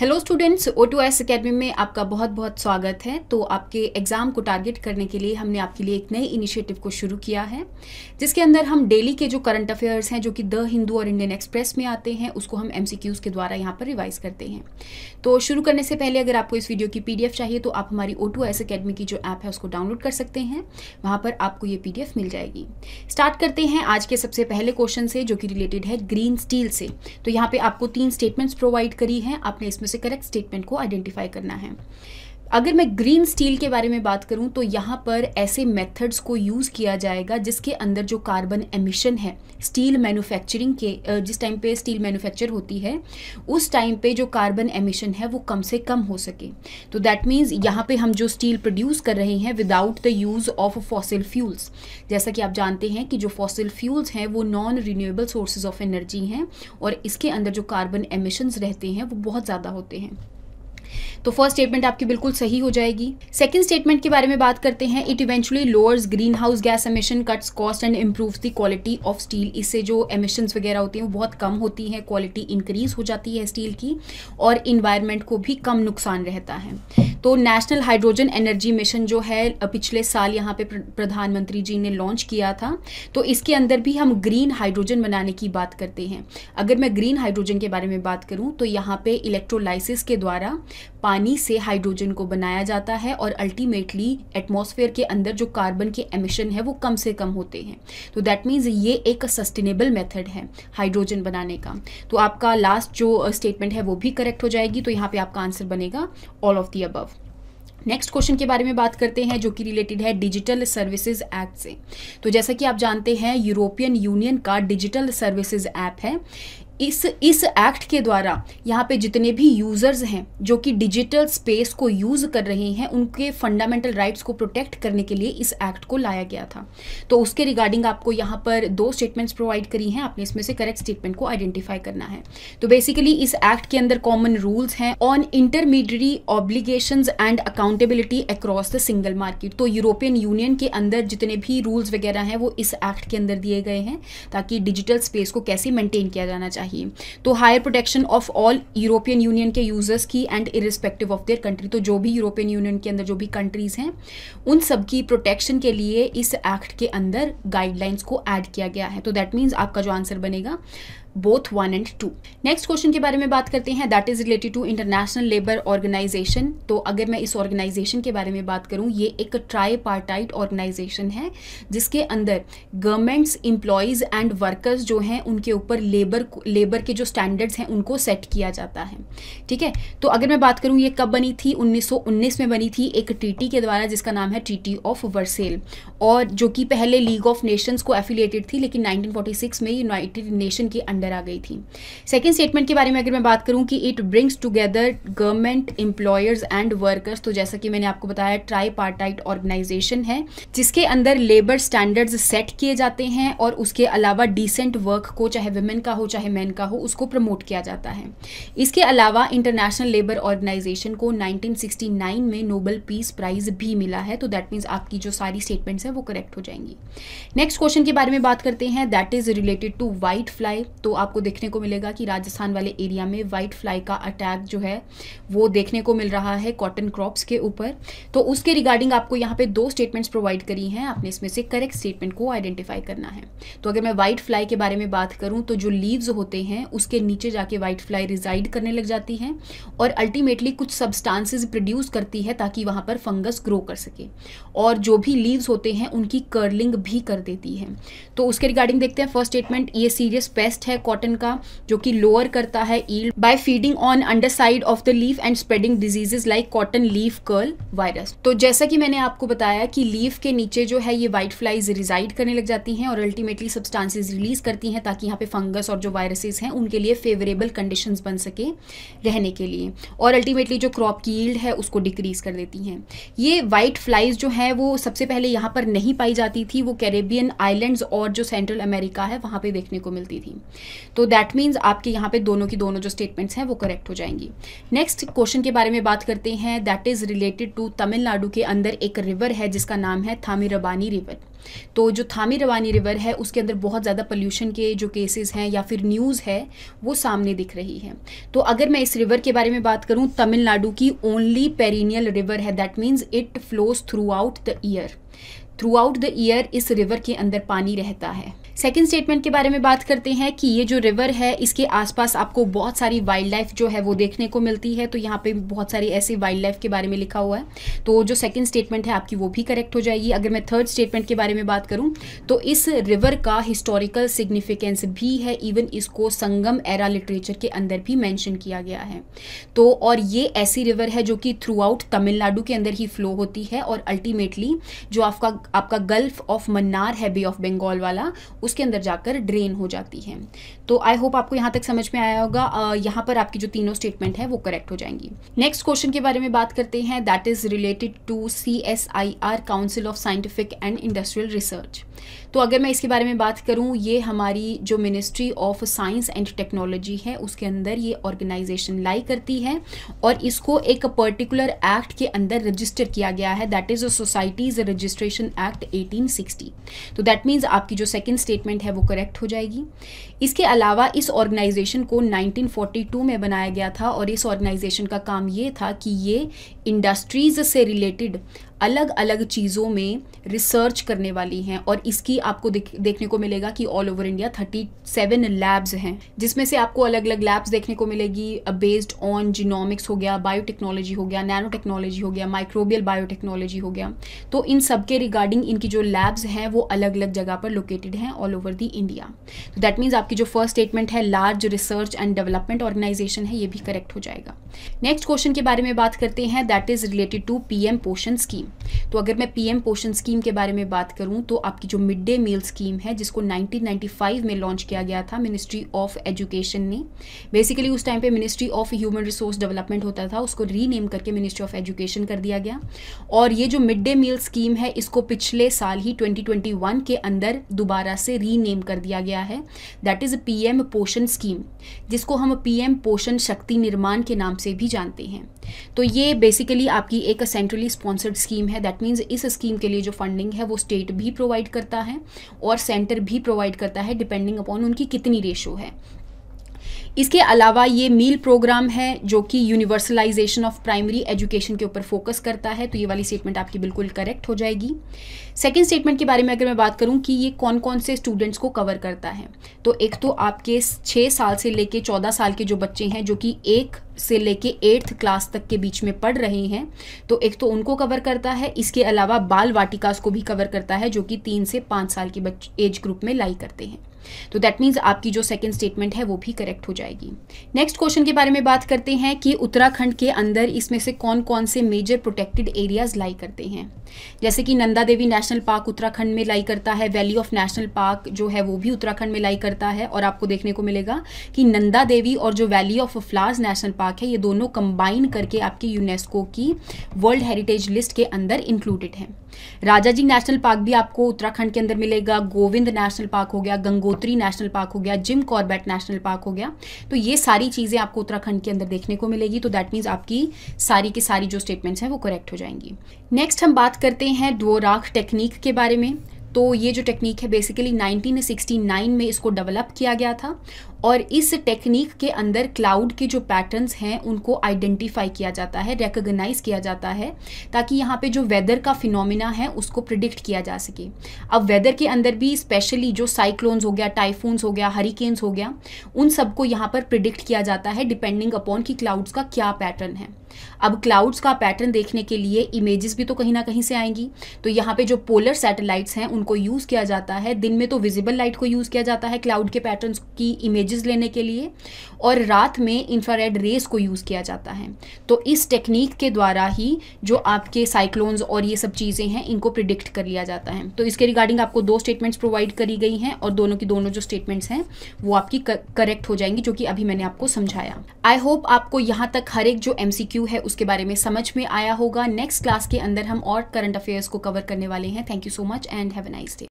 hello students O two S academy में आपका बहुत बहुत स्वागत है तो आपके एग्ज़ाम को टारगेट करने के लिए हमने आपके लिए एक नए इनिशिएटिव को शुरू किया है जिसके अंदर हम डेली के जो करंट अफेयर्स हैं जो कि द हिंदू और इंडियन एक्सप्रेस में आते हैं उसको हम एम के द्वारा यहाँ पर रिवाइज करते हैं तो शुरू करने से पहले अगर आपको इस वीडियो की पी चाहिए तो आप हमारी ओ टू एस अकेडमी की जो ऐप है उसको डाउनलोड कर सकते हैं वहाँ पर आपको ये पी मिल जाएगी स्टार्ट करते हैं आज के सबसे पहले क्वेश्चन से जो कि रिलेटेड है ग्रीन स्टील से तो यहाँ पर आपको तीन स्टेटमेंट्स प्रोवाइड करी हैं आपने इसमें उसे करेक्ट स्टेटमेंट को आइडेंटिफाई करना है अगर मैं ग्रीन स्टील के बारे में बात करूं तो यहाँ पर ऐसे मेथड्स को यूज़ किया जाएगा जिसके अंदर जो कार्बन एमिशन है स्टील मैन्युफैक्चरिंग के जिस टाइम पे स्टील मैन्युफैक्चर होती है उस टाइम पे जो कार्बन एमिशन है वो कम से कम हो सके तो दैट मीन्स यहाँ पे हम जो स्टील प्रोड्यूस कर रहे हैं without the use of fossil fuels जैसा कि आप जानते हैं कि जो फॉसिल फ्यूल्स हैं वो non renewable sources of energy हैं और इसके अंदर जो कार्बन एमिशन्स रहते हैं वो बहुत ज़्यादा होते हैं तो फर्स्ट स्टेटमेंट आपकी बिल्कुल सही हो जाएगी सेकेंड स्टेटमेंट के बारे में बात करते हैं it eventually lowers green house gas emission cuts cost and improve the quality of steel इससे जो एमिशन वगैरह होती हैं वो बहुत कम होती हैं क्वालिटी इंक्रीज हो जाती है स्टील की और इन्वायरमेंट को भी कम नुकसान रहता है तो नेशनल हाइड्रोजन एनर्जी मिशन जो है पिछले साल यहाँ पे प्रधानमंत्री जी ने लॉन्च किया था तो इसके अंदर भी हम ग्रीन हाइड्रोजन बनाने की बात करते हैं अगर मैं ग्रीन हाइड्रोजन के बारे में बात करूँ तो यहाँ पे इलेक्ट्रोलाइसिस के द्वारा पानी से हाइड्रोजन को बनाया जाता है और अल्टीमेटली एटमॉस्फेयर के अंदर जो कार्बन के एमिशन है वो कम से कम होते हैं तो दैट मीन्स ये एक सस्टेनेबल मेथड है हाइड्रोजन बनाने का तो आपका लास्ट जो स्टेटमेंट है वो भी करेक्ट हो जाएगी तो यहाँ पे आपका आंसर बनेगा all of the above next question के बारे में बात करते हैं जो कि रिलेटेड है डिजिटल सर्विसेज एक्ट से तो जैसा कि आप जानते हैं यूरोपियन यूनियन का डिजिटल सर्विसेज ऐप है इस इस एक्ट के द्वारा यहाँ पे जितने भी यूज़र्स हैं जो कि डिजिटल स्पेस को यूज़ कर रहे हैं उनके फंडामेंटल राइट्स को प्रोटेक्ट करने के लिए इस एक्ट को लाया गया था तो उसके रिगार्डिंग आपको यहाँ पर दो स्टेटमेंट्स प्रोवाइड करी हैं आपने इसमें से करेक्ट स्टेटमेंट को आइडेंटिफाई करना है तो बेसिकली इस एक्ट के अंदर कॉमन रूल्स हैं on intermediary obligation and accountability across the single market तो यूरोपियन यूनियन के अंदर जितने भी रूल्स वगैरह हैं वो इस एक्ट के अंदर दिए गए हैं ताकि डिजिटल स्पेस को कैसे मेंटेन किया जाना चाहिए चाहिए तो higher protection of all European union के यूजर्स की and irrespective of their country तो जो भी यूरोपियन यूनियन के अंदर जो भी कंट्रीज हैं उन सबकी प्रोटेक्शन के लिए इस एक्ट के अंदर गाइडलाइंस को ऐड किया गया है तो दैट मीन्स आपका जो आंसर बनेगा both one and two next question के बारे में बात करते हैं that is related to international labour organisation तो अगर मैं इस ऑर्गेनाइजेशन के बारे में बात करूं ये एक ट्राई पार्टाइट ऑर्गेनाइजेशन है जिसके अंदर गवर्नमेंट्स इंप्लॉयज एंड वर्कर्स जो हैं उनके ऊपर लेबर लेबर के जो स्टैंडर्ड्स हैं उनको सेट किया जाता है ठीक है तो अगर मैं बात करूँ ये कब बनी थी 1919 में बनी थी एक ट्रीटी के द्वारा जिसका नाम है ट्रीटी ऑफ वर्सेल और जो कि पहले लीग ऑफ नेशंस को एफिलिएटेड थी लेकिन 1946 में यूनाइटेड नेशन के अंडर अंडर आ गई थी सेकेंड स्टेटमेंट के बारे में अगर मैं बात करूँ कि it brings together government employers and workers तो जैसा कि मैंने आपको बताया ट्राई पार्टाइट ऑर्गेनाइजेशन है जिसके अंदर लेबर स्टैंडर्ड्स सेट किए जाते हैं और उसके अलावा डिसेंट वर्क को चाहे वुमेन का हो चाहे मैन का हो उसको प्रमोट किया जाता है इसके अलावा इंटरनेशनल लेबर ऑर्गेनाइजेशन को 1969 में नोबल पीस प्राइज भी मिला है तो दैट मीन्स आपकी जो सारी स्टेटमेंट्स हैं वो करेक्ट हो जाएंगी नेक्स्ट क्वेश्चन के बारे में बात करते हैं that is related to white fly तो तो आपको देखने को मिलेगा कि राजस्थान वाले एरिया में वाइट फ्लाई का अटैक जो है वो देखने को मिल रहा है कॉटन क्रॉप्स के ऊपर तो उसके रिगार्डिंग आपको यहाँ पे दो स्टेटमेंट्स प्रोवाइड करी हैं आपने इसमें से करेक्ट स्टेटमेंट को आइडेंटिफाई करना है तो अगर मैं वाइट फ्लाई के बारे में बात करूँ तो जो लीव्स होते हैं उसके नीचे जाके वाइट फ्लाई रिजाइड करने लग जाती हैं और अल्टीमेटली कुछ सब्सटांसिस प्रोड्यूस करती है ताकि वहाँ पर फंगस ग्रो कर सके और जो भी लीव्स होते हैं उनकी कर्लिंग भी कर देती है तो उसके रिगार्डिंग देखते हैं फर्स्ट स्टेटमेंट ये सीरियस पेस्ट है है कॉटन का जो कि लोअर करता है yield by feeding on under side of the leaf and spreading diseases like cotton leaf curl virus तो जैसा कि मैंने आपको बताया कि लीफ के नीचे जो है ये व्हाइट फ्लाइज रिजाइड करने लग जाती हैं और अल्टीमेटली सब्सटांसिस रिलीज करती हैं ताकि यहाँ पे फंगस और जो वायरसेस हैं उनके लिए फेवरेबल कंडीशन बन सके रहने के लिए और अल्टीमेटली जो क्रॉप की ईल्ड है उसको डिक्रीज कर देती हैं ये व्हाइट फ्लाइज जो है वो सबसे पहले यहाँ पर नहीं पाई जाती थी वो कैरेबियन आइलैंड्स और जो सेंट्रल अमेरिका है वहाँ पर देखने को मिलती थी तो दैट मीन्स आपके यहाँ पे दोनों की दोनों जो स्टेटमेंट्स हैं वो करेक्ट हो जाएंगी नेक्स्ट क्वेश्चन के बारे में बात करते हैं that is related to Tamil Nadu के अंदर एक रिवर है जिसका नाम है थामिरबानी रिवर तो जो रवानी रिवर है उसके अंदर बहुत ज़्यादा पोल्यूशन के जो केसेस हैं या फिर न्यूज़ है वो सामने दिख रही है तो अगर मैं इस रिवर के बारे में बात करूँ तमिलनाडु की ओनली पेरिनियल रिवर है that means it flows throughout the year throughout the year इस रिवर के अंदर पानी रहता है सेकेंड स्टेटमेंट के बारे में बात करते हैं कि ये जो रिवर है इसके आसपास आपको बहुत सारी वाइल्ड लाइफ जो है वो देखने को मिलती है तो यहाँ पे बहुत सारी ऐसे वाइल्ड लाइफ के बारे में लिखा हुआ है तो जो सेकेंड स्टेटमेंट है आपकी वो भी करेक्ट हो जाएगी अगर मैं थर्ड स्टेटमेंट के बारे में बात करूँ तो इस रिवर का हिस्टोरिकल सिग्निफिकेंस भी है इवन इसको संगम एरा लिटरेचर के अंदर भी मैंशन किया गया है तो और ये ऐसी रिवर है जो कि थ्रू आउट तमिलनाडु के अंदर ही फ्लो होती है और अल्टीमेटली जो आपका आपका गल्फ ऑफ मन्नार है बे ऑफ बंगाल वाला उसके अंदर जाकर ड्रेन हो जाती है तो आई होप आपको यहां तक समझ में आया होगा यहाँ पर आपकी जो तीनों स्टेटमेंट है वो करेक्ट हो जाएंगी नेक्स्ट क्वेश्चन के बारे में बात करते हैं that is related to C S I R council of scientific and industrial research तो अगर मैं इसके बारे में बात करूं ये हमारी जो ministry of science and technology है उसके अंदर ये ऑर्गेनाइजेशन लाई करती है और इसको एक पर्टिकुलर एक्ट के अंदर रजिस्टर किया गया है that is a societies registration act 1860 तो दैट मींस आपकी जो सेकंड स्टेटमेंट है वो करेक्ट हो जाएगी इसके अलावा इस ऑर्गेनाइजेशन को 1942 में बनाया गया था और इस ऑर्गेनाइजेशन का काम ये था कि ये इंडस्ट्रीज से रिलेटेड अलग अलग चीज़ों में रिसर्च करने वाली हैं और इसकी आपको देख, देखने को मिलेगा कि ऑल ओवर इंडिया 37 लैब्स हैं जिसमें से आपको अलग अलग लैब्स देखने को मिलेगी बेस्ड ऑन जीनोमिक्स हो गया बायोटेक्नोलॉजी हो गया नैनो टेक्नोलॉजी हो गया माइक्रोबियल बायोटेक्नोलॉजी हो गया तो इन सब के रिगार्डिंग इनकी जो लैब्स हैं वो अलग अलग जगह पर लोकेटेड हैं ऑल ओवर दी इंडिया तो दैट मीन्स आपकी जो फर्स्ट स्टेटमेंट है large research and development organisation है ये भी करेक्ट हो जाएगा नेक्स्ट क्वेश्चन के बारे में बात करते हैं that is related to P Poshan scheme तो अगर मैं पीएम पोषण स्कीम के बारे में बात करूं तो आपकी जो मिड डे मील स्कीम है जिसको 1995 में लॉन्च किया गया था मिनिस्ट्री ऑफ एजुकेशन ने बेसिकली उस टाइम पे ministry of human resource development होता था उसको रीनेम करके मिनिस्ट्री ऑफ एजुकेशन कर दिया गया और ये जो मिड डे मील स्कीम है इसको पिछले साल ही ट्वेंटी के अंदर दोबारा से रीनेम कर दिया गया है that is M Poshan scheme जिसको हम एम पोषण शक्ति निर्माण के नाम से भी जानते हैं तो ये बेसिकली आपकी एक सेंट्रली स्पॉन्सर्ड स्कीम है दैट मीन्स इस स्कीम के लिए जो फंडिंग है वो स्टेट भी प्रोवाइड करता है और सेंटर भी प्रोवाइड करता है डिपेंडिंग अपॉन उनकी कितनी रेशो है इसके अलावा ये मील प्रोग्राम है जो कि यूनिवर्सलाइजेशन ऑफ प्राइमरी एजुकेशन के ऊपर फोकस करता है तो ये वाली स्टेटमेंट आपकी बिल्कुल करेक्ट हो जाएगी सेकेंड स्टेटमेंट के बारे में अगर मैं बात करूँ कि ये कौन कौन से स्टूडेंट्स को कवर करता है तो एक तो आपके छः साल से लेके चौदह साल के जो बच्चे हैं जो कि एक से लेके एट्थ क्लास तक के बीच में पढ़ रहे हैं तो एक तो उनको कवर करता है इसके अलावा बाल वाटिकास को भी कवर करता है जो कि तीन से पाँच साल के बच्चे एज ग्रुप में लाई करते हैं तो दैट मीन्स आपकी जो सेकेंड स्टेटमेंट है वो भी करेक्ट हो जाएगी नेक्स्ट क्वेश्चन के बारे में बात करते हैं कि उत्तराखंड के अंदर इसमें से कौन कौन से मेजर प्रोटेक्टेड एरियाज लाई करते हैं जैसे कि नंदा देवी नेशनल पार्क उत्तराखंड में लाई करता है वैली ऑफ नेशनल पार्क जो है वो भी उत्तराखंड में लाई करता है और आपको देखने को मिलेगा कि नंदा देवी और जो valley of flowers national park है ये दोनों कंबाइन करके आपकी यूनेस्को की वर्ल्ड हेरिटेज लिस्ट के अंदर इंक्लूडेड है राजाजी नेशनल पार्क भी आपको उत्तराखंड के अंदर मिलेगा गोविंद नेशनल पार्क हो गया गंगोत्री नेशनल पार्क हो गया जिम कॉर्बेट नेशनल पार्क हो गया तो ये सारी चीज़ें आपको उत्तराखंड के अंदर देखने को मिलेगी तो दैट मीन्स आपकी सारी की सारी जो स्टेटमेंट्स हैं वो करेक्ट हो जाएंगी नेक्स्ट हम बात करते हैं डोराख टेक्निक के बारे में तो ये जो टेक्निक है बेसिकली 1969 में इसको डेवलप किया गया था और इस टेक्निक के अंदर क्लाउड के जो पैटर्न्स हैं उनको आइडेंटिफाई किया जाता है रेकग्नाइज किया जाता है ताकि यहाँ पे जो वेदर का फिनोमिना है उसको प्रिडिक्ट किया जा सके अब वेदर के अंदर भी स्पेशली जो साइक्लोन्स हो गया टाइफून्स हो गया हरिकेन्स हो गया उन सबको यहाँ पर प्रिडिक्ट किया जाता है डिपेंडिंग अपॉन कि क्लाउड्स का क्या पैटर्न है अब क्लाउड्स का पैटर्न देखने के लिए इमेजेस भी तो कहीं ना कहीं से आएंगी तो यहाँ पे जो पोलर सैटेलाइट्स हैं उनको यूज़ किया जाता है दिन में तो विजिबल लाइट को यूज़ किया जाता है क्लाउड के पैटर्न की इमेज इमेजेस लेने के लिए और रात में इंफ्रारेड रेस को यूज़ किया जाता है तो इस टेक्निक के द्वारा ही जो आपके साइक्लोन्स और ये सब चीज़ें हैं इनको प्रिडिक्ट कर लिया जाता है तो इसके रिगार्डिंग आपको दो स्टेटमेंट्स प्रोवाइड करी गई हैं और दोनों की दोनों जो स्टेटमेंट्स हैं वो आपकी करेक्ट हो जाएंगी जो कि अभी मैंने आपको समझाया आई होप आपको यहाँ तक हर एक जो एम है उसके बारे में समझ में आया होगा नेक्स्ट क्लास के अंदर हम और करंट अफेयर्स को कवर करने वाले हैं thank you so much and have a nice day